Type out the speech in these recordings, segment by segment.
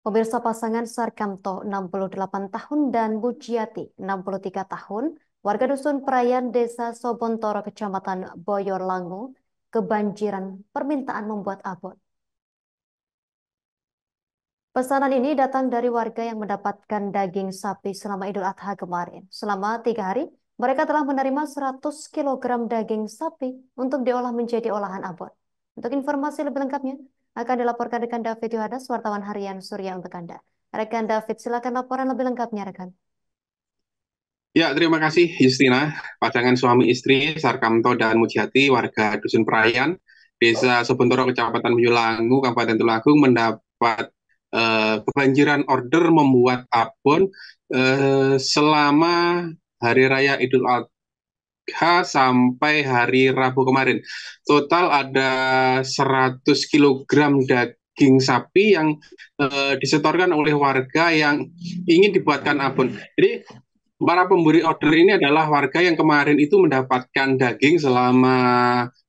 Pemirsa pasangan Sarkamto 68 tahun dan Bujiati 63 tahun, warga dusun Perayan Desa Sobontoro Kecamatan Boyorlangu, kebanjiran permintaan membuat abon. Pesanan ini datang dari warga yang mendapatkan daging sapi selama Idul Adha kemarin. Selama tiga hari, mereka telah menerima 100 kg daging sapi untuk diolah menjadi olahan abon. Untuk informasi lebih lengkapnya, akan dilaporkan rekan David Yohanes, wartawan harian Surya untuk Anda. Rekan David, silakan laporan lebih lengkapnya rekan. Ya, terima kasih Justina. Pasangan suami istri Sarkamto dan Mujiati warga Dusun Perayan, Desa Sebentoro, Kecamatan Boyolangu, Kabupaten Tulungagung mendapat uh, kebanjiran order membuat abon uh, selama Hari Raya Idul Adha. H sampai hari Rabu kemarin. Total ada 100 kg daging sapi yang eh, disetorkan oleh warga yang ingin dibuatkan abon. Jadi para pemberi order ini adalah warga yang kemarin itu mendapatkan daging selama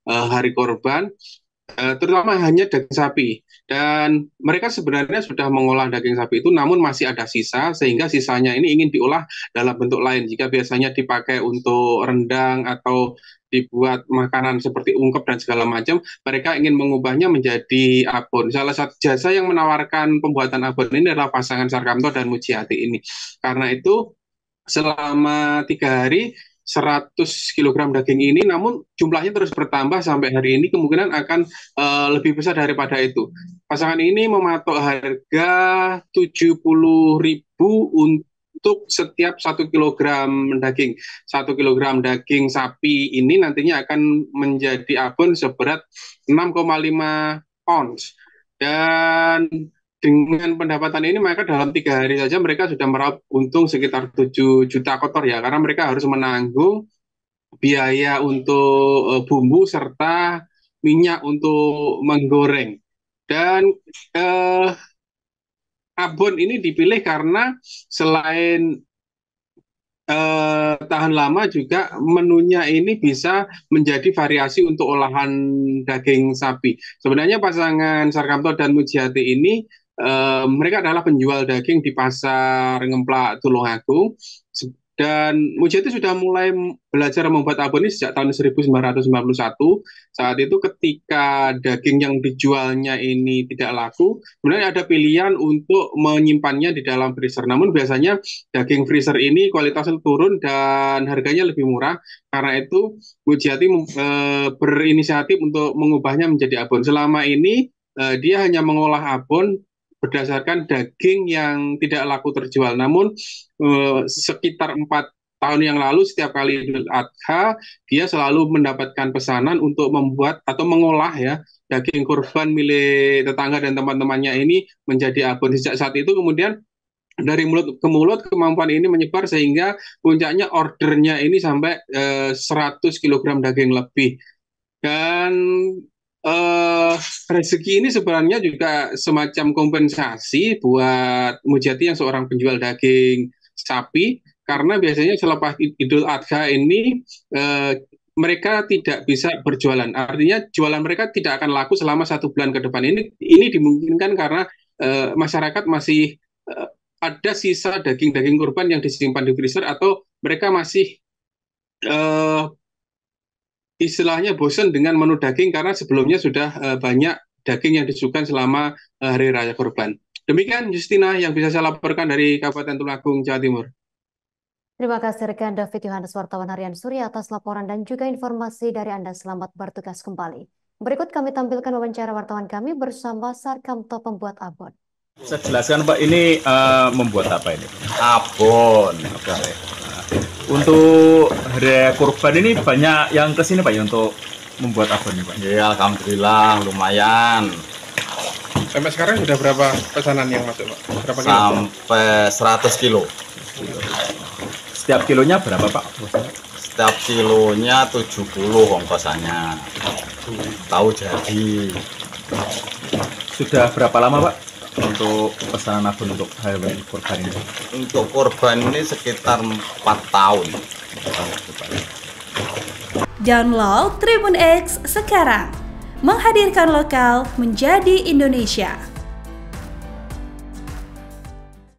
eh, hari korban, eh, terutama hanya daging sapi. Dan mereka sebenarnya sudah mengolah daging sapi itu, namun masih ada sisa, sehingga sisanya ini ingin diolah dalam bentuk lain. Jika biasanya dipakai untuk rendang atau dibuat makanan seperti ungkep dan segala macam, mereka ingin mengubahnya menjadi abon. Salah satu jasa yang menawarkan pembuatan abon ini adalah pasangan Sarkamto dan Mujiati ini. Karena itu selama tiga hari 100 kg daging ini namun jumlahnya terus bertambah sampai hari ini kemungkinan akan uh, lebih besar daripada itu. Pasangan ini mematok harga 70.000 untuk setiap 1 kg daging. 1 kg daging sapi ini nantinya akan menjadi abon seberat 6,5 ons Dan dengan pendapatan ini mereka dalam tiga hari saja mereka sudah meraup untung sekitar 7 juta kotor ya karena mereka harus menanggung biaya untuk eh, bumbu serta minyak untuk menggoreng dan eh, abon ini dipilih karena selain eh, tahan lama juga menunya ini bisa menjadi variasi untuk olahan daging sapi sebenarnya pasangan Sarkamto dan Mujiati ini mereka adalah penjual daging di pasar Ngemplak Tulungagung dan Mujati sudah mulai belajar membuat abon ini sejak tahun 1991 saat itu ketika daging yang dijualnya ini tidak laku kemudian ada pilihan untuk menyimpannya di dalam freezer namun biasanya daging freezer ini kualitasnya turun dan harganya lebih murah karena itu Mujati e, berinisiatif untuk mengubahnya menjadi abon selama ini e, dia hanya mengolah abon berdasarkan daging yang tidak laku terjual. Namun eh, sekitar empat tahun yang lalu setiap kali Idul Adha dia selalu mendapatkan pesanan untuk membuat atau mengolah ya daging kurban milik tetangga dan teman-temannya ini menjadi abon. Sejak saat itu kemudian dari mulut ke mulut kemampuan ini menyebar sehingga puncaknya ordernya ini sampai eh, 100 kg daging lebih. Dan uh, rezeki ini sebenarnya juga semacam kompensasi buat Mujati yang seorang penjual daging sapi karena biasanya selepas Idul Adha ini uh, mereka tidak bisa berjualan. Artinya jualan mereka tidak akan laku selama satu bulan ke depan. Ini ini dimungkinkan karena uh, masyarakat masih uh, ada sisa daging-daging kurban yang disimpan di freezer atau mereka masih uh, istilahnya bosan dengan menu daging karena sebelumnya sudah uh, banyak daging yang disukan selama uh, hari raya kurban. Demikian Justina yang bisa saya laporkan dari Kabupaten Tulungagung, Jawa Timur. Terima kasih rekan David Yohanes wartawan harian Surya atas laporan dan juga informasi dari Anda. Selamat bertugas kembali. Berikut kami tampilkan wawancara wartawan kami bersama Sarkamto pembuat abon. Saya jelaskan Pak, ini uh, membuat apa ini? Abon. Okay. Untuk hari kurban ini banyak yang kesini Pak ya untuk membuat abon ya Pak? Ya Alhamdulillah lumayan Sampai sekarang sudah berapa pesanan yang masuk Pak? Berapa kilo? Sampai 100 kilo Setiap kilonya berapa Pak? Setiap kilonya 70 ongkosannya Tahu jadi Sudah berapa lama Pak? untuk pesanan aku untuk hewan kurban ini? Untuk kurban ini sekitar 4 tahun. Download Tribun X sekarang. Menghadirkan lokal menjadi Indonesia.